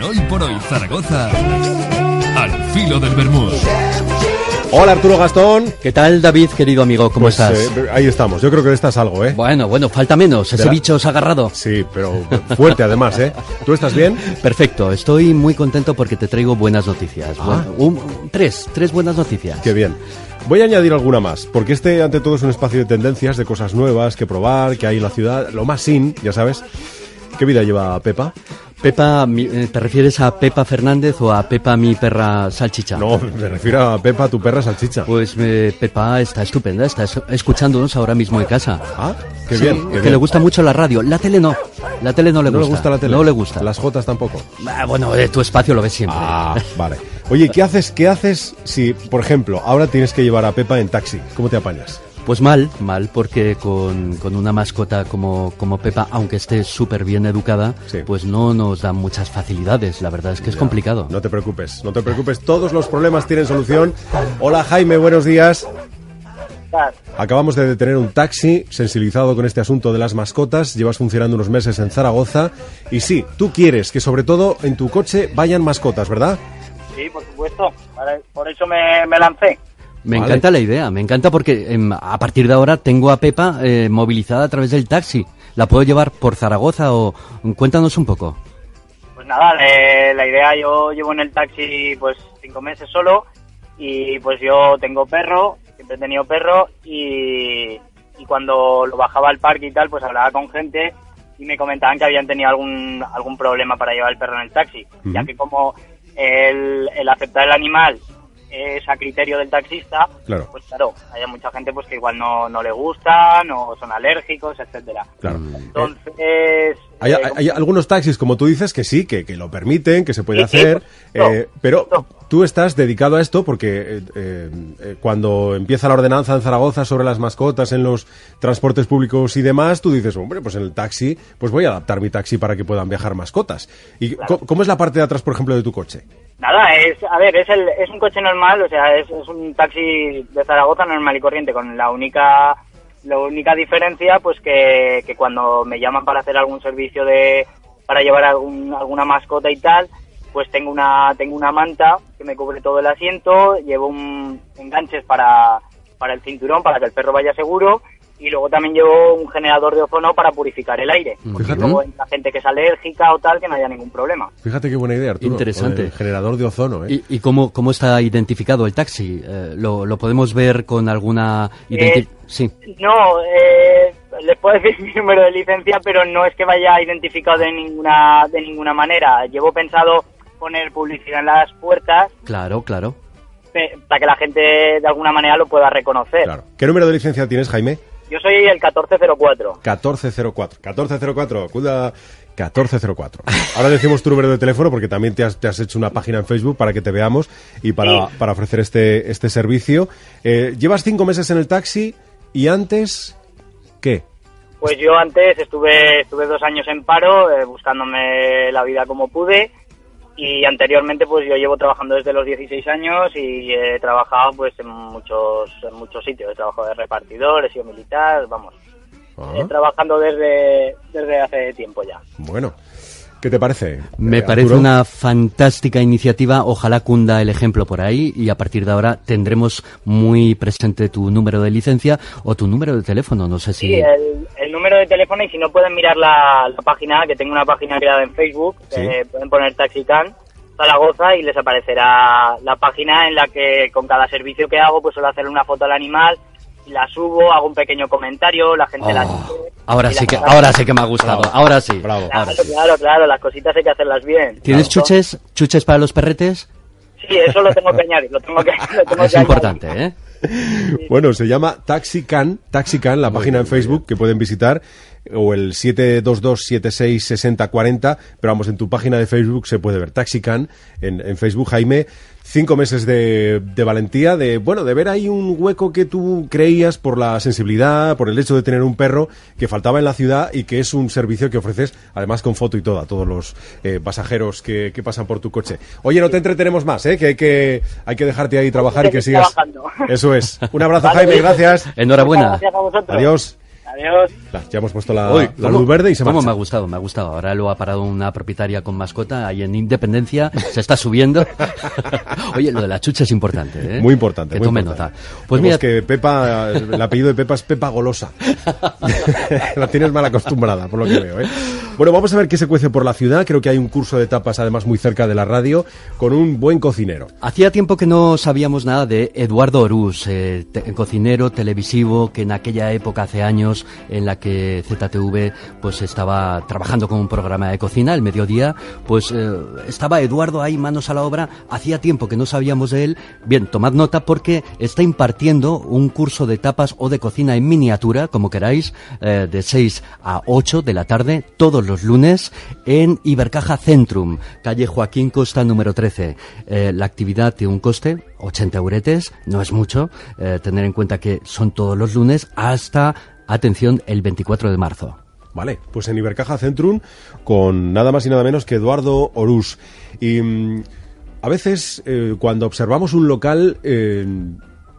Hoy por Hoy Zaragoza, al filo del Bermud. Hola Arturo Gastón. ¿Qué tal David, querido amigo? ¿Cómo pues, estás? Eh, ahí estamos, yo creo que estás algo, ¿eh? Bueno, bueno, falta menos, ese bicho os ha agarrado. Sí, pero fuerte además, ¿eh? ¿Tú estás bien? Perfecto, estoy muy contento porque te traigo buenas noticias. Ah. tres, tres buenas noticias. Qué bien. Voy a añadir alguna más, porque este ante todo es un espacio de tendencias, de cosas nuevas que probar, que hay en la ciudad, lo más sin, ya sabes. ¿Qué vida lleva Pepa? Pepa, eh, ¿te refieres a Pepa Fernández o a Pepa mi perra salchicha? No, me refiero a Pepa tu perra salchicha. Pues eh, Pepa está estupenda, está escuchándonos ahora mismo en casa. Ah, qué bien. que le gusta mucho la radio, la tele no. La tele no le gusta. No le gusta la tele. No le gusta. Las Jotas tampoco. Ah, bueno, eh, tu espacio lo ves siempre. Ah, vale. Oye, ¿qué haces, ¿qué haces si, por ejemplo, ahora tienes que llevar a Pepa en taxi? ¿Cómo te apañas? Pues mal, mal, porque con, una mascota como, como Pepa, aunque esté súper bien educada, pues no nos dan muchas facilidades. La verdad es que es complicado. No te preocupes, no te preocupes. Todos los problemas tienen solución. Hola Jaime, buenos días. Acabamos de detener un taxi sensibilizado con este asunto de las mascotas. Llevas funcionando unos meses en Zaragoza. Y sí, tú quieres que sobre todo en tu coche vayan mascotas, ¿verdad? Sí, por supuesto. Por eso me, me lancé. Me encanta la idea, me encanta porque em, a partir de ahora tengo a Pepa eh, movilizada a través del taxi. ¿La puedo llevar por Zaragoza o cuéntanos un poco? Pues nada, la idea yo llevo en el taxi pues cinco meses solo y pues yo tengo perro, siempre he tenido perro y, cuando lo bajaba al parque y tal pues hablaba con gente y me comentaban que habían tenido algún, algún problema para llevar el perro en el taxi, ya que como el, el aceptar el animal es a criterio del taxista, claro. pues claro, hay mucha gente pues que igual no, no le gustan o son alérgicos, etcétera. Entonces, eh, hay, algunos taxis, como tú dices, que sí, que, lo permiten, que se puede hacer, eh, pero tú estás dedicado a esto porque eh, cuando empieza la ordenanza en Zaragoza sobre las mascotas en los transportes públicos y demás, tú dices, hombre, pues en el taxi, pues voy a adaptar mi taxi para que puedan viajar mascotas. ¿Y cómo es la parte de atrás, por ejemplo, de tu coche? Nada, es, a ver, es, el, es un coche normal, o sea, es un taxi de Zaragoza normal y corriente, con la única la única diferencia, pues que, que cuando me llaman para hacer algún servicio de para llevar alguna mascota y tal, pues tengo una tengo una manta que me cubre todo el asiento, llevo un enganches para el cinturón para que el perro vaya seguro y luego también llevo un generador de ozono para purificar el aire. Fíjate. Luego la gente que es alérgica o tal, que no haya ningún problema. Fíjate qué buena idea, Arturo. Interesante. generador de ozono, ¿eh? ¿Y, cómo, está identificado el taxi? Eh, ¿lo, podemos ver con alguna eh, sí. No, eh, les puedo decir mi número de licencia, pero no es que vaya identificado de ninguna, de ninguna manera. Llevo pensado poner publicidad en las puertas. Claro, claro. Para que la gente de alguna manera lo pueda reconocer. Claro. ¿Qué número de licencia tienes, Jaime? Yo soy el 1404. 1404. 1404. Cuda 1404. Ahora decimos tu número de teléfono porque también te has, hecho una página en Facebook para que te veamos y para, ofrecer este, este servicio. Eh, llevas cinco meses en el taxi y antes, ¿qué? Pues yo antes estuve, estuve dos años en paro, eh, buscándome la vida como pude. Y anteriormente pues yo llevo trabajando desde los 16 años y he trabajado pues en muchos, muchos sitios. He trabajado de repartidor, he sido militar, vamos. Ah. he estado trabajando desde, desde hace tiempo ya. Bueno. ¿Qué te parece? Me eh, parece una fantástica iniciativa. Ojalá cunda el ejemplo por ahí y a partir de ahora tendremos muy presente tu número de licencia o tu número de teléfono. No sé si número de teléfono y si no pueden mirar la, página, que tengo una página creada en Facebook, eh, pueden poner Taxican Zaragoza y les aparecerá la página en la que con cada servicio que hago pues suelo hacerle una foto al animal, la subo, hago un pequeño comentario, la gente la oh. Ahora sí que ahora sí que me ha gustado. ahora sí. Bravo, claro, claro, las cositas hay que hacerlas bien. ¿Tienes chuches? ¿Chuches para los perretes? Sí, eso lo tengo que añadir, lo tengo que, es importante, ¿eh? Bueno, se llama Taxican, Taxican, la página en Facebook que pueden visitar o el 722-766040, pero vamos, en tu página de Facebook se puede ver Taxican, en, en Facebook, Jaime, cinco meses de, de, valentía, de, bueno, de ver ahí un hueco que tú creías por la sensibilidad, por el hecho de tener un perro que faltaba en la ciudad y que es un servicio que ofreces, además con foto y todo, a todos los eh, pasajeros que, pasan por tu coche. Oye, no te entretenemos más, eh, que, hay que hay que dejarte ahí trabajar y que sigas. Eso es. Un abrazo, Jaime, gracias. Enhorabuena. Adiós. Adiós. Ya hemos puesto la, luz verde y se ¿cómo? me ha gustado, me ha gustado. Ahora lo ha parado una propietaria con mascota ahí en Independencia, se está subiendo. Oye, lo de la chucha es importante, ¿eh? Muy importante. Que Pues mira... que Pepa, el apellido de Pepa es Pepa Golosa. la tienes mal acostumbrada, por lo que veo, ¿eh? Bueno, vamos a ver qué se cuece por la ciudad. Creo que hay un curso de tapas, además, muy cerca de la radio, con un buen cocinero. Hacía tiempo que no sabíamos nada de Eduardo Orús, eh, cocinero televisivo que en aquella época, hace años, en la que ZTV pues estaba trabajando con un programa de cocina, el mediodía, pues eh, estaba Eduardo ahí, manos a la obra. Hacía tiempo que no sabíamos de él. Bien, tomad nota porque está impartiendo un curso de tapas o de cocina en miniatura, como queráis, eh, de 6 a 8 de la tarde, todos los los lunes en Ibercaja Centrum, calle Joaquín Costa número 13. Eh, la actividad tiene un coste, 80 euretes, no es mucho, eh, tener en cuenta que son todos los lunes hasta, atención, el 24 de marzo. Vale, pues en Ibercaja Centrum con nada más y nada menos que Eduardo Orús. Y mm, a veces eh, cuando observamos un local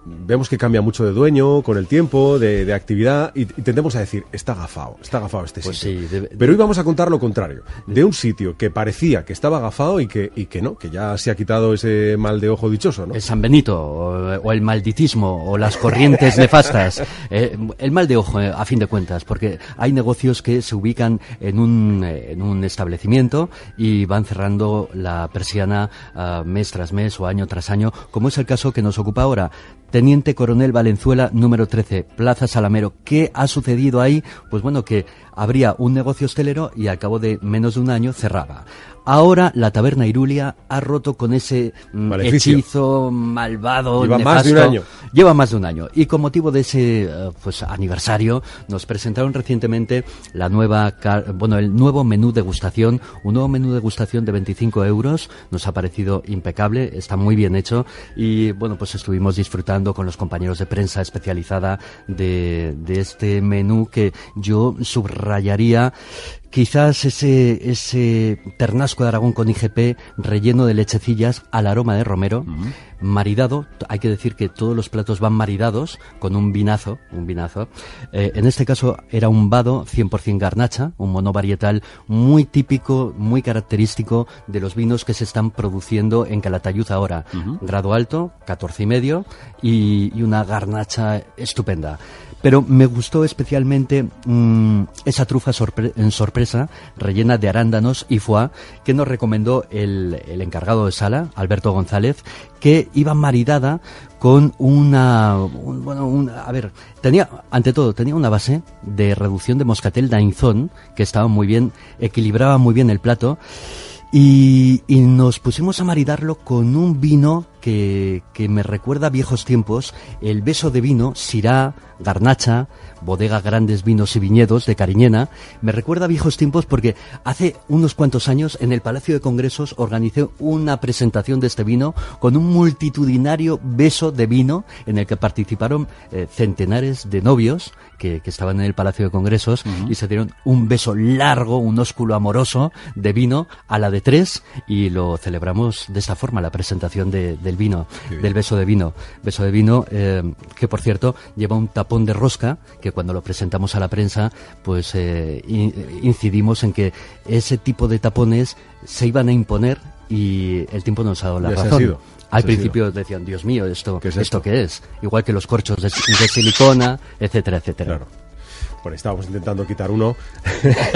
vemos que cambia mucho de dueño con el tiempo, de, actividad, y, tendemos a decir, está agafado, está agafado este pues sitio. Pero hoy vamos a contar lo contrario, mm. de un sitio que parecía que estaba agafado y que, y que no, que ya se ha quitado ese mal de ojo dichoso. ¿no? El San Benito, o, el malditismo, o las corrientes nefastas. Eh, el mal de ojo, eh, a fin de cuentas, porque hay negocios que se ubican en un, eh, en un establecimiento y van cerrando la persiana ah, mes tras mes o año tras año, como es el caso que nos ocupa ahora Teniente Coronel Valenzuela, número 13, Plaza Salamero. ¿Qué ha sucedido ahí? Pues bueno, que habría un negocio hostelero y al cabo de menos de un año cerraba. Ahora la taberna Irulia ha roto con ese mm, hechizo malvado. Lleva más de un año. Lleva más de un año. Y con motivo de ese eh, pues, aniversario nos presentaron recientemente la nueva, bueno, el nuevo menú degustación, un nuevo menú degustación de 25 euros. Nos ha parecido impecable, está muy bien hecho y bueno, pues estuvimos disfrutando con los compañeros de prensa especializada de, de este menú que yo subrayaría Quizás ese, ese ternasco de Aragón con IGP relleno de lechecillas al aroma de romero, maridado, hay que decir que todos los platos van maridados con un vinazo, un vinazo. Eh, en este caso era un vado 100% garnacha, un mono varietal muy típico, muy característico de los vinos que se están produciendo en Calatayud ahora. Grado alto, catorce y medio, y una garnacha estupenda. Pero me gustó especialmente mm, esa trufa en sorpresa rellena de arándanos y foie que nos recomendó el, encargado de sala, Alberto González, que iba maridada con una, bueno, a ver, tenía, ante todo, tenía una base de reducción de moscatel dainzón, que estaba muy bien, equilibraba muy bien el plato, y, y nos pusimos a maridarlo con un vino que, me recuerda a viejos tiempos, el beso de vino, Sirá, Garnacha, Bodega Grandes Vinos y Viñedos de Cariñena, me recuerda a viejos tiempos porque hace unos cuantos años en el Palacio de Congresos organicé una presentación de este vino con un multitudinario beso de vino en el que participaron eh, centenares de novios que, estaban en el Palacio de Congresos y se dieron un beso largo, un ósculo amoroso de vino a la de tres y lo celebramos de esta forma, la presentación de del vino, del beso de vino. Beso de vino, eh, que por cierto lleva un tapón de rosca, que cuando lo presentamos a la prensa, pues eh, eh, incidimos en que ese tipo de tapones se iban a imponer y el tiempo nos ha dado la razón. Al principio decían, Dios mío, esto, ¿Qué es esto? esto? es? Igual que los corchos de, silicona, etcétera, etcétera. Bueno, estábamos intentando quitar uno.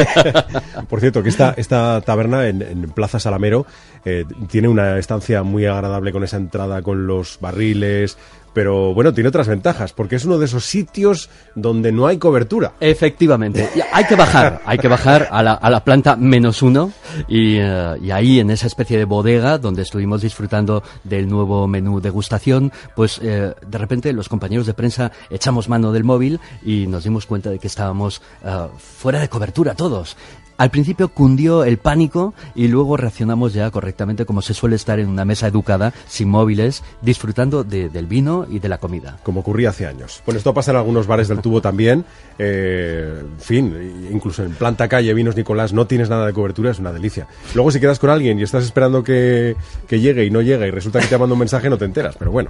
Por cierto, que esta, esta taberna en, Plaza Salamero eh, tiene una estancia muy agradable con esa entrada con los barriles, pero bueno, tiene otras ventajas, porque es uno de esos sitios donde no hay cobertura. Efectivamente, hay que bajar, hay que bajar a la, planta menos uno eh, y, ahí en esa especie de bodega donde estuvimos disfrutando del nuevo menú degustación, pues eh, de repente los compañeros de prensa echamos mano del móvil y nos dimos cuenta de que estábamos eh, fuera de cobertura todos. Al principio cundió el pánico y luego reaccionamos ya correctamente como se suele estar en una mesa educada, sin móviles, disfrutando del vino y de la comida. Como ocurría hace años. Bueno, esto pasa en algunos bares del tubo también. Eh, en fin, incluso en planta calle, vinos Nicolás, no tienes nada de cobertura, es una delicia. Luego si quedas con alguien y estás esperando que, llegue y no llega y resulta que te manda un mensaje, no te enteras. Pero bueno,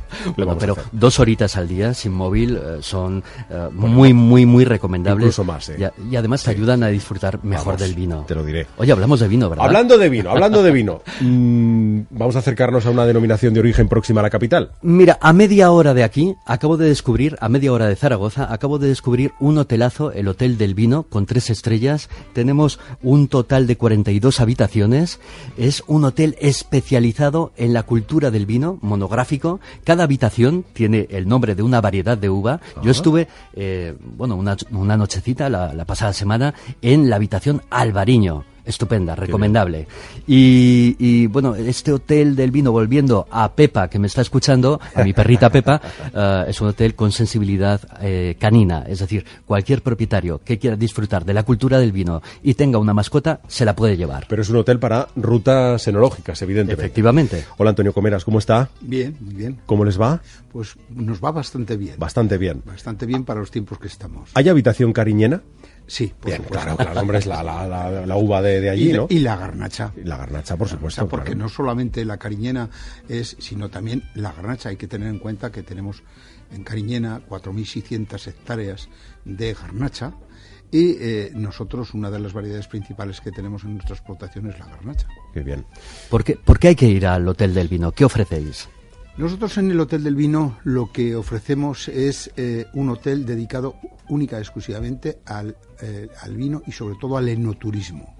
pero dos horitas al día sin móvil eh, son eh, muy, muy, muy recomendables. Incluso más, Y, además te ayudan a disfrutar mejor del vino. Te lo diré. Oye, hablamos de vino, ¿verdad? Hablando de vino, hablando de vino. Mm, vamos a acercarnos a una denominación de origen próxima a la capital. Mira, a media hora de aquí, acabo de descubrir, a media hora de Zaragoza, acabo de descubrir un hotelazo, el Hotel del Vino, con tres estrellas. Tenemos un total de 42 habitaciones. Es un hotel especializado en la cultura del vino, monográfico. Cada habitación tiene el nombre de una variedad de uva. Yo estuve, eh, bueno, una, nochecita la, pasada semana en la habitación Alvariño. Estupenda, recomendable. Y, bueno, este hotel del vino, volviendo a Pepa, que me está escuchando, a mi perrita Pepa, eh, es un hotel con sensibilidad eh, canina. Es decir, cualquier propietario que quiera disfrutar de la cultura del vino y tenga una mascota, se la puede llevar. Pero es un hotel para rutas enológicas, evidentemente. Efectivamente. Hola, Antonio Comeras, ¿cómo está? Bien, bien. ¿Cómo les va? Pues nos va bastante bien. Bastante bien. Bastante bien para los tiempos que estamos. ¿Hay habitación cariñena? Sí, por Claro, claro, hombre, es la, uva de, allí, y, ¿no? Y la garnacha. la garnacha, por supuesto. porque no solamente la cariñena es, sino también la garnacha. Hay que tener en cuenta que tenemos en Cariñena 4.600 hectáreas de garnacha y eh, nosotros una de las variedades principales que tenemos en nuestra explotación es la garnacha. Qué bien. ¿Por qué, hay que ir al Hotel del Vino? ¿Qué ofrecéis? Nosotros en el Hotel del Vino lo que ofrecemos es eh, un hotel dedicado única y exclusivamente eh, al, vino y sobre todo al enoturismo.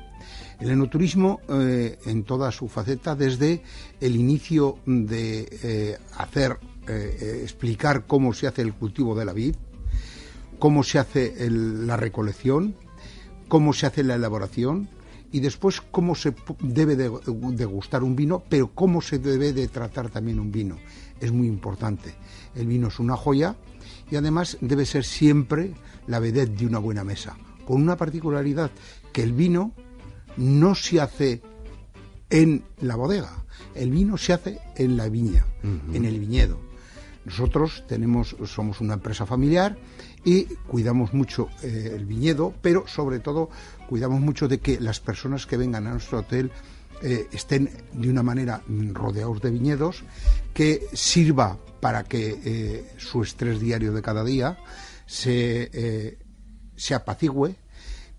El enoturismo eh, en toda su faceta, desde el inicio de eh, hacer, explicar cómo se hace el cultivo de la vid, cómo se hace la recolección, cómo se hace la elaboración y después cómo se debe degustar un vino, pero cómo se debe de tratar también un vino. Es muy importante. El vino es una joya y además debe ser siempre la vedette de una buena mesa, con una particularidad, que el vino no se hace en la bodega, el vino se hace en la viña, en el viñedo. Nosotros tenemos, somos una empresa familiar y cuidamos mucho eh, el viñedo, pero sobre todo cuidamos mucho de que las personas que vengan a nuestro hotel eh, estén de una manera mm, rodeados de viñedos, que sirva para que eh, su estrés diario de cada día se, eh, se apacigüe,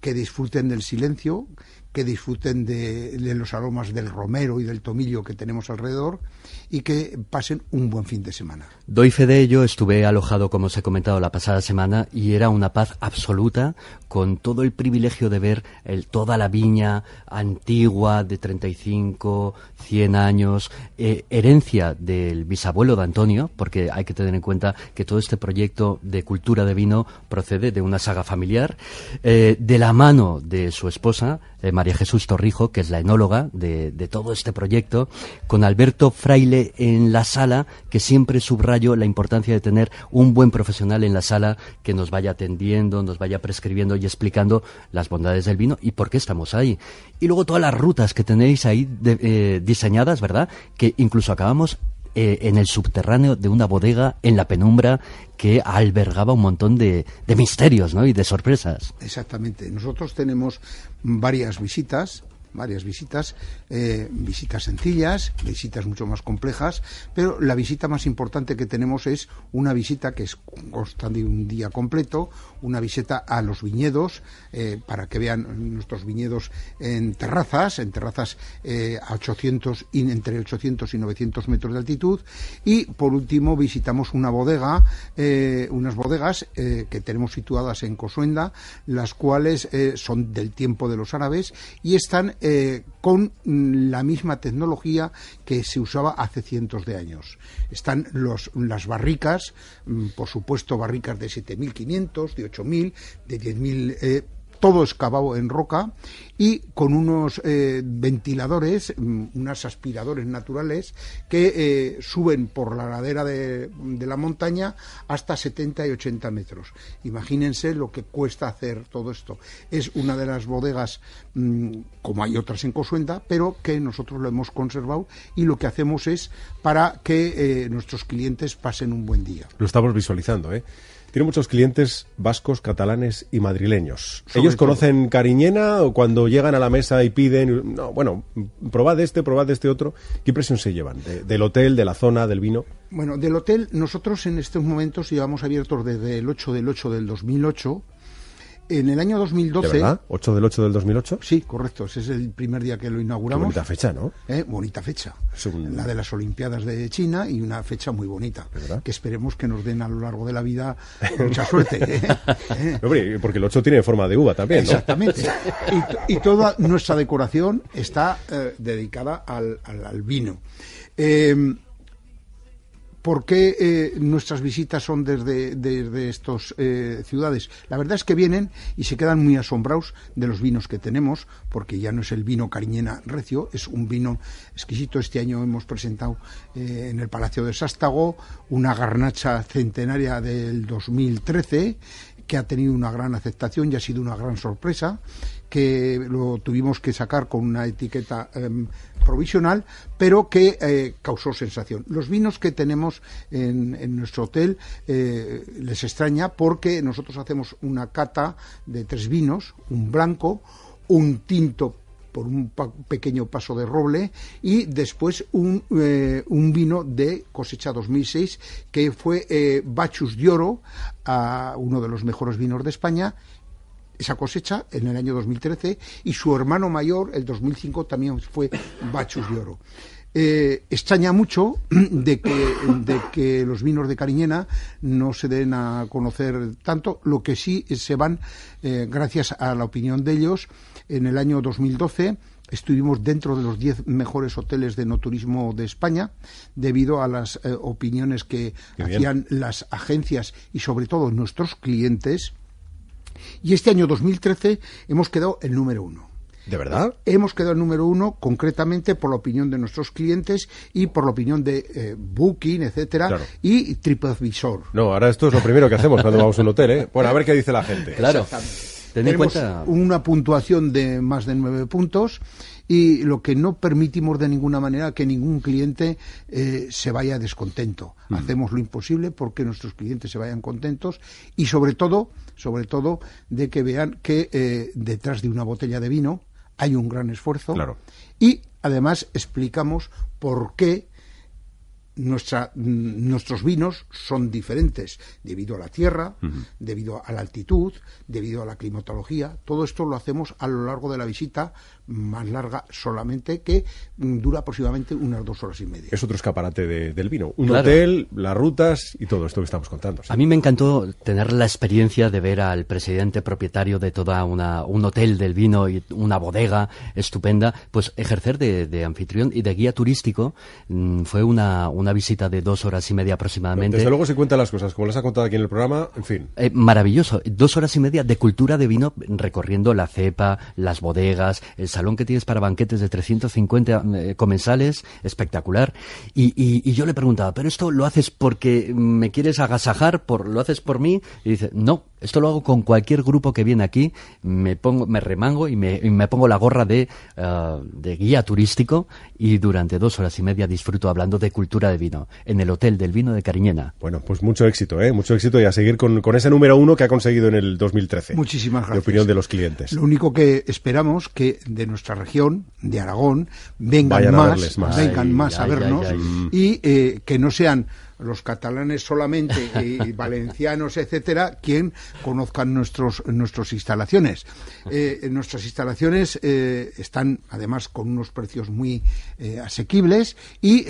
que disfruten del silencio, que disfruten de, los aromas del romero y del tomillo que tenemos alrededor y que pasen un buen fin de semana. Doy fe de ello, estuve alojado, como os he comentado, la pasada semana y era una paz absoluta con todo el privilegio de ver toda la viña antigua de 35, 100 años, eh, herencia del bisabuelo de Antonio, porque hay que tener en cuenta que todo este proyecto de cultura de vino procede de una saga familiar, eh, de la mano de su esposa, eh, María de Jesús Torrijo, que es la enóloga de, todo este proyecto, con Alberto Fraile en la sala, que siempre subrayo la importancia de tener un buen profesional en la sala que nos vaya atendiendo, nos vaya prescribiendo y explicando las bondades del vino y por qué estamos ahí. Y luego todas las rutas que tenéis ahí eh, diseñadas, ¿verdad? Que incluso acabamos eh, en el subterráneo de una bodega en la penumbra que albergaba un montón de, misterios ¿no? y de sorpresas. Exactamente. Nosotros tenemos varias visitas varias visitas, eh, visitas sencillas, visitas mucho más complejas, pero la visita más importante que tenemos es una visita que es consta de un día completo, una visita a los viñedos, eh, para que vean nuestros viñedos en terrazas, en terrazas eh, a 800, entre 800 y 900 metros de altitud, y por último visitamos una bodega, unas bodegas que tenemos situadas en Cosuenda, las cuales son del tiempo de los árabes y están eh, con la misma tecnología que se usaba hace cientos de años. Están los, las barricas, mm, por supuesto barricas de 7.500, de 8.000, de 10.000 todo excavado en roca y con unos eh, ventiladores, mm, unas aspiradores naturales que eh, suben por la ladera de, la montaña hasta 70 y 80 metros. Imagínense lo que cuesta hacer todo esto. Es una de las bodegas, mm, como hay otras en Cosuenda, pero que nosotros lo hemos conservado y lo que hacemos es para que eh, nuestros clientes pasen un buen día. Lo estamos visualizando, ¿eh? Tiene muchos clientes vascos, catalanes y madrileños. Ellos conocen Cariñena o cuando llegan a la mesa y piden, no, bueno, probad este, probad este otro. ¿Qué impresión se llevan del hotel, de la zona, del vino? Bueno, del hotel nosotros en estos momentos llevamos abiertos desde el 8 del 8 del 2008 en el año 2012. ¿De verdad? ¿8 del 8 del 2008? Sí, correcto. Ese es el primer día que lo inauguramos. bonita fecha, ¿no? Eh, bonita fecha. La de las Olimpiadas de China y una fecha muy bonita. Que esperemos que nos den a lo largo de la vida mucha suerte. ¿eh? Hombre, porque el 8 tiene forma de uva también, Exactamente. Y, toda nuestra decoración está eh, dedicada al, vino por qué eh, nuestras visitas son desde, estas eh, ciudades. La verdad es que vienen y se quedan muy asombrados de los vinos que tenemos, porque ya no es el vino cariñena recio, es un vino exquisito. Este año hemos presentado eh, en el Palacio de Sástago una garnacha centenaria del 2013 que ha tenido una gran aceptación y ha sido una gran sorpresa, que lo tuvimos que sacar con una etiqueta em, provisional, pero que eh, causó sensación. Los vinos que tenemos en, nuestro hotel eh, les extraña porque nosotros hacemos una cata de tres vinos, un blanco, un tinto por un pequeño paso de roble y después un, eh, un, vino de cosecha 2006 que fue eh, Bachus de Oro, uno de los mejores vinos de España, esa cosecha en el año 2013 y su hermano mayor, el 2005, también fue Bachus de Oro. Eh, extraña mucho de que, de que los vinos de Cariñena no se den a conocer tanto, lo que sí se van, eh, gracias a la opinión de ellos, en el año 2012 estuvimos dentro de los 10 mejores hoteles de no turismo de España, debido a las eh, opiniones que hacían las agencias y sobre todo nuestros clientes. Y este año 2013 hemos quedado el número uno. ¿De verdad? Hemos quedado el número uno concretamente por la opinión de nuestros clientes y por la opinión de eh, Booking, etcétera, y TripAdvisor. No, ahora esto es lo primero que hacemos cuando vamos a un hotel, ¿eh? Bueno, a ver qué dice la gente. Claro. Tenemos una puntuación de más de nueve puntos y lo que no permitimos de ninguna manera que ningún cliente eh, se vaya descontento. Mm. Hacemos lo imposible porque nuestros clientes se vayan contentos y sobre todo, sobre todo, de que vean que eh, detrás de una botella de vino hay un gran esfuerzo. Claro. Y además explicamos por qué nuestra, mm, nuestros vinos son diferentes debido a la tierra, debido a la altitud, debido a la climatología. Todo esto lo hacemos a lo largo de la visita, más larga, solamente que mm, dura aproximadamente unas dos horas y media. Es otro escaparate del vino. Un hotel, las rutas y todo esto que estamos contando. A mí me encantó tener la experiencia de ver al presidente propietario de toda una, un hotel del vino y una bodega estupenda, pues ejercer de, anfitrión y de guía turístico. Mm, fue una, una visita de dos horas y media aproximadamente. Desde luego se cuentan las cosas, como las ha contado aquí en el programa, en fin. Eh, maravilloso. Dos horas y media de cultura de vino recorriendo la cepa, las bodegas, el salón que tienes para banquetes de 350 eh, comensales, espectacular. Y, yo le preguntaba, ¿pero esto lo haces porque me quieres agasajar? Por, ¿Lo haces por mí? Y dice, no, esto lo hago con cualquier grupo que viene aquí, me pongo, me remango y me, pongo la gorra de, ah, de, guía turístico y durante dos horas y media disfruto hablando de cultura de vino en el Hotel del Vino de Cariñena. Bueno, pues mucho éxito, ¿eh? Mucho éxito y a seguir con, ese número uno que ha conseguido en el 2013. Muchísimas gracias. De opinión de los clientes. Lo único que esperamos que de nuestra región, de Aragón, vengan más, vengan más a vernos y eh, que no sean los catalanes solamente, y valencianos, etcétera, quien conozcan nuestros, eh, nuestras instalaciones. nuestras eh, instalaciones están además con unos precios muy eh, asequibles y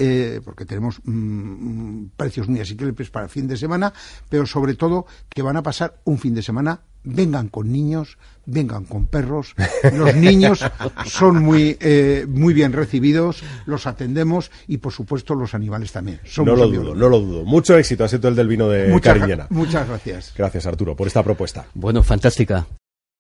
porque tenemos mm, mm, precios muy asequibles para fin de semana, pero sobre todo que van a pasar un fin de semana vengan con niños, vengan con perros. Los niños son muy, eh, muy bien recibidos, los atendemos y, por supuesto, los animales también. no lo dudo, no lo dudo. Mucho éxito ha sido el del vino de muchas, Muchas gracias. Gracias, Arturo, por esta propuesta. Bueno, fantástica.